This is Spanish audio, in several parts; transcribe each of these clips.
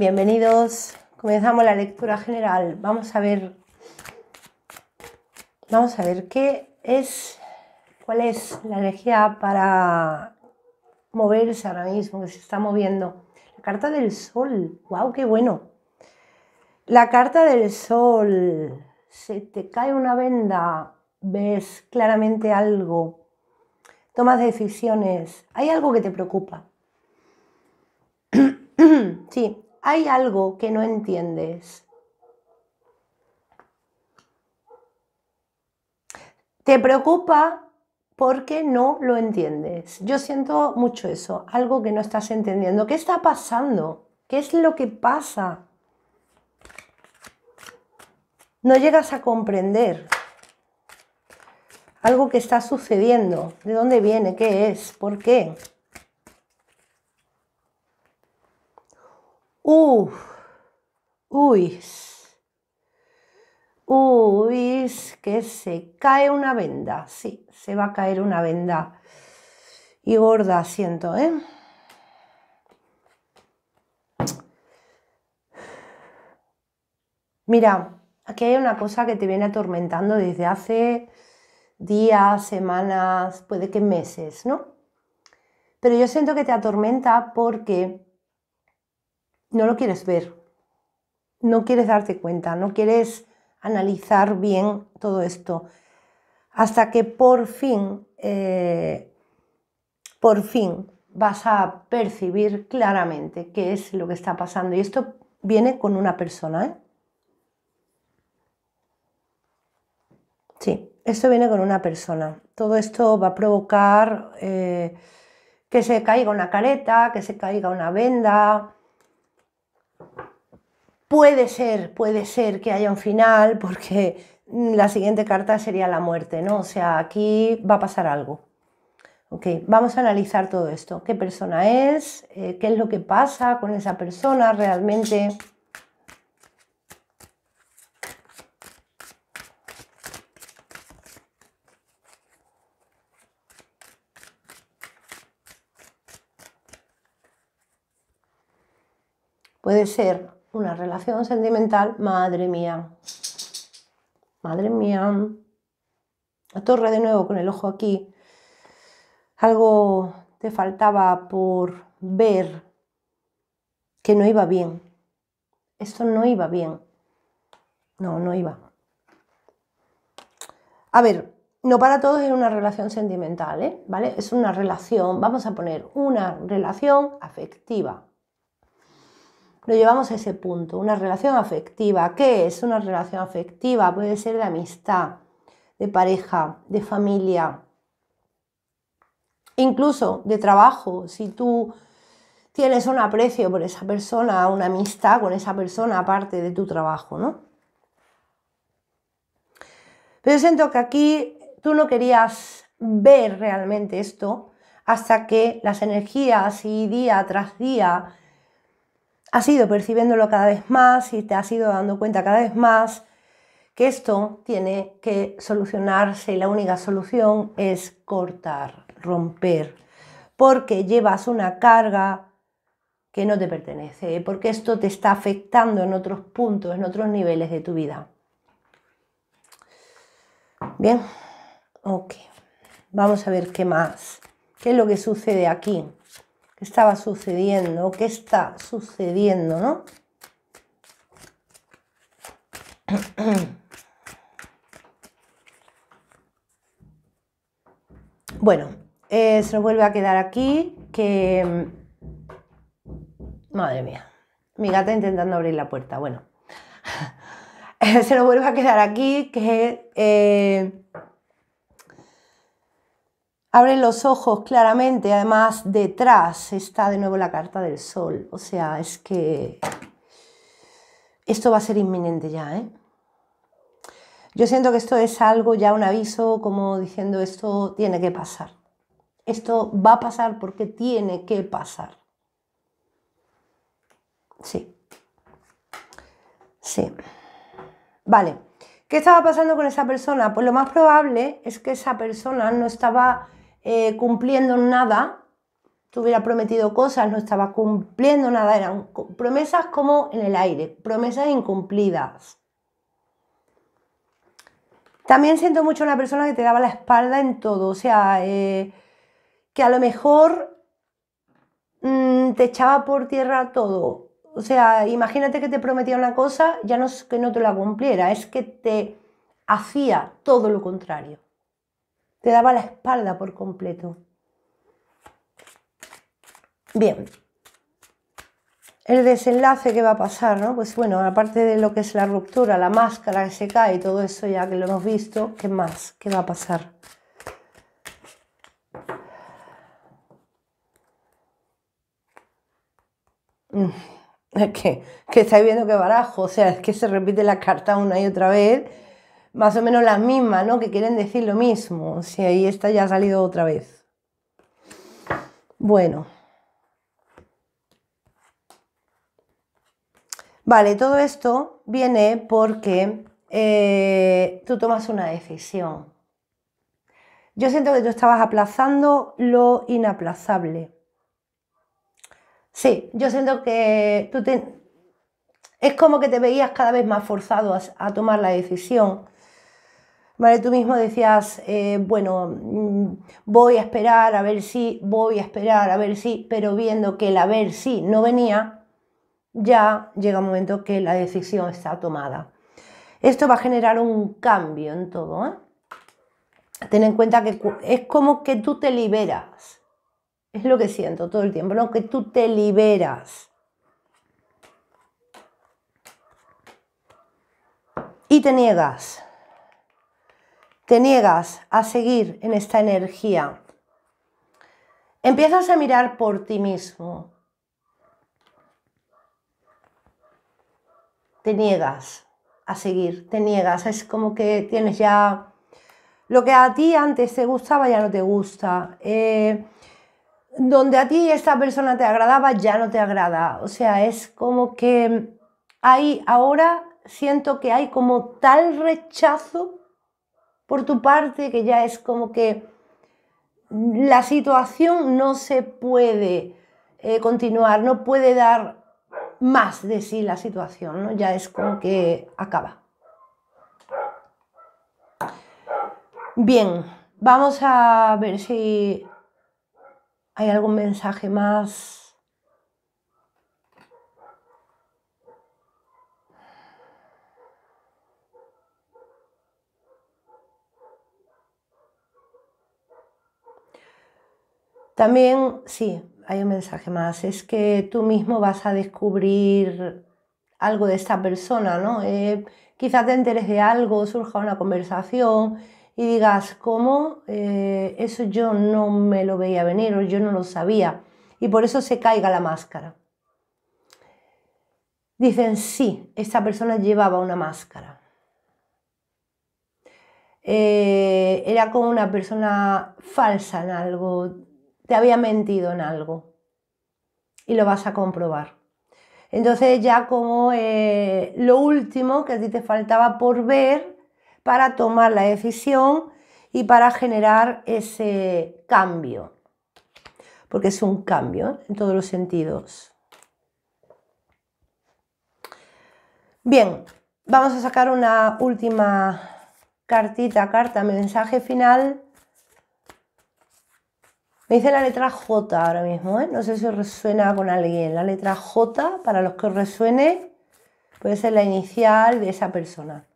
Bienvenidos. Comenzamos la lectura general. Vamos a ver. Vamos a ver qué es. ¿Cuál es la energía para moverse ahora mismo? Que se está moviendo. La carta del sol. ¡Wow! ¡Qué bueno! La carta del sol. Se te cae una venda. Ves claramente algo. Tomas decisiones. Hay algo que te preocupa. sí, hay algo que no entiendes. Te preocupa porque no lo entiendes. Yo siento mucho eso, algo que no estás entendiendo. ¿Qué está pasando? ¿Qué es lo que pasa? No llegas a comprender algo que está sucediendo, de dónde viene, qué es, por qué. Uf, Uis. Uis, que se cae una venda. Sí, se va a caer una venda. Y gorda, siento, ¿eh? Mira, aquí hay una cosa que te viene atormentando desde hace días, semanas, puede que meses, ¿no? Pero yo siento que te atormenta porque no lo quieres ver, no quieres darte cuenta, no quieres analizar bien todo esto, hasta que por fin, eh, por fin vas a percibir claramente qué es lo que está pasando. Y esto viene con una persona, ¿eh? Sí, esto viene con una persona. Todo esto va a provocar eh, que se caiga una careta, que se caiga una venda, Puede ser, puede ser que haya un final, porque la siguiente carta sería la muerte, ¿no? O sea, aquí va a pasar algo. Ok, vamos a analizar todo esto. ¿Qué persona es? Eh, ¿Qué es lo que pasa con esa persona realmente? Puede ser una relación sentimental, madre mía. Madre mía. La torre de nuevo con el ojo aquí. Algo te faltaba por ver que no iba bien. Esto no iba bien. No, no iba. A ver, no para todos es una relación sentimental, ¿eh? ¿vale? Es una relación, vamos a poner una relación afectiva, lo llevamos a ese punto. Una relación afectiva. ¿Qué es una relación afectiva? Puede ser de amistad, de pareja, de familia, incluso de trabajo. Si tú tienes un aprecio por esa persona, una amistad con esa persona aparte de tu trabajo, ¿no? Pero siento que aquí tú no querías ver realmente esto hasta que las energías y día tras día has ido percibiéndolo cada vez más y te has ido dando cuenta cada vez más que esto tiene que solucionarse y la única solución es cortar, romper, porque llevas una carga que no te pertenece, porque esto te está afectando en otros puntos, en otros niveles de tu vida. Bien, ok, vamos a ver qué más, qué es lo que sucede aquí estaba sucediendo qué está sucediendo, ¿no? Bueno, eh, se nos vuelve a quedar aquí que... Mm, madre mía, mi gata intentando abrir la puerta, bueno. se nos vuelve a quedar aquí que... Eh, Abre los ojos claramente, además detrás está de nuevo la carta del sol. O sea, es que esto va a ser inminente ya, ¿eh? Yo siento que esto es algo, ya un aviso, como diciendo esto tiene que pasar. Esto va a pasar porque tiene que pasar. Sí. Sí. Vale. ¿Qué estaba pasando con esa persona? Pues lo más probable es que esa persona no estaba eh, cumpliendo nada, te hubiera prometido cosas, no estaba cumpliendo nada, eran promesas como en el aire, promesas incumplidas. También siento mucho a una persona que te daba la espalda en todo, o sea, eh, que a lo mejor mm, te echaba por tierra todo. O sea, imagínate que te prometía una cosa, ya no es que no te la cumpliera, es que te hacía todo lo contrario te daba la espalda por completo. Bien, el desenlace que va a pasar, Pues bueno, aparte de lo que es la ruptura, la máscara que se cae y todo eso ya que lo hemos visto, ¿qué más? ¿Qué va a pasar? Mm. Es que, estáis viendo qué barajo, o sea, es que se repite la carta una y otra vez más o menos las mismas, ¿no? Que quieren decir lo mismo. Si ahí está esta ya ha salido otra vez. Bueno. Vale, todo esto viene porque eh, tú tomas una decisión. Yo siento que tú estabas aplazando lo inaplazable. Sí, yo siento que tú te... Es como que te veías cada vez más forzado a tomar la decisión Vale, tú mismo decías, eh, bueno, mm, voy a esperar a ver si, voy a esperar a ver si, pero viendo que el a ver si no venía, ya llega un momento que la decisión está tomada. Esto va a generar un cambio en todo. ¿eh? Ten en cuenta que es como que tú te liberas. Es lo que siento todo el tiempo, ¿no? Que tú te liberas. Y te niegas te niegas a seguir en esta energía. Empiezas a mirar por ti mismo. Te niegas a seguir, te niegas. Es como que tienes ya lo que a ti antes te gustaba, ya no te gusta. Eh, donde a ti esta persona te agradaba, ya no te agrada. O sea, es como que hay, ahora siento que hay como tal rechazo por tu parte, que ya es como que la situación no se puede eh, continuar, no puede dar más de sí la situación, ¿no? ya es como que acaba. Bien, vamos a ver si hay algún mensaje más. También, sí, hay un mensaje más, es que tú mismo vas a descubrir algo de esta persona, ¿no? Eh, quizás te enteres de algo, surja una conversación y digas, ¿cómo? Eh, eso yo no me lo veía venir o yo no lo sabía. Y por eso se caiga la máscara. Dicen, sí, esta persona llevaba una máscara. Eh, era como una persona falsa en algo te había mentido en algo. Y lo vas a comprobar. Entonces ya como eh, lo último que a ti te faltaba por ver para tomar la decisión y para generar ese cambio. Porque es un cambio en todos los sentidos. Bien, vamos a sacar una última cartita, carta, mensaje final me dice la letra J ahora mismo, ¿eh? no sé si resuena con alguien. La letra J, para los que resuene, puede ser la inicial de esa persona.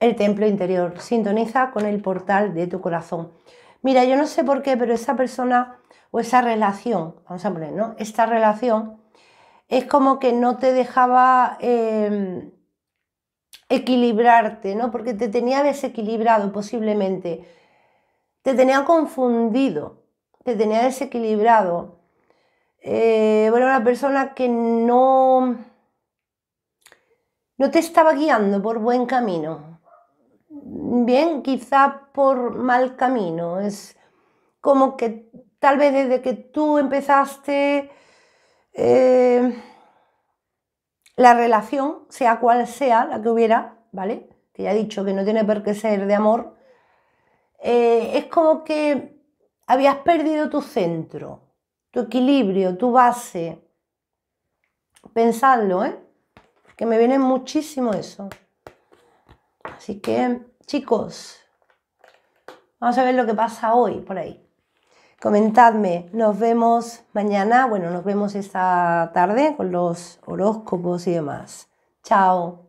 El templo interior sintoniza con el portal de tu corazón. Mira, yo no sé por qué, pero esa persona o esa relación, vamos a poner, ¿no? Esta relación es como que no te dejaba em, equilibrarte, ¿no? Porque te tenía desequilibrado posiblemente, te tenía confundido, te tenía desequilibrado. Eh, bueno, una persona que no, no te estaba guiando por buen camino. Bien, quizá por mal camino. Es como que tal vez desde que tú empezaste eh, la relación, sea cual sea la que hubiera, ¿vale? Que ya he dicho que no tiene por qué ser de amor, eh, es como que habías perdido tu centro, tu equilibrio, tu base. Pensadlo, ¿eh? que me viene muchísimo eso. Así que, chicos, vamos a ver lo que pasa hoy por ahí. Comentadme, nos vemos mañana, bueno, nos vemos esta tarde con los horóscopos y demás. Chao.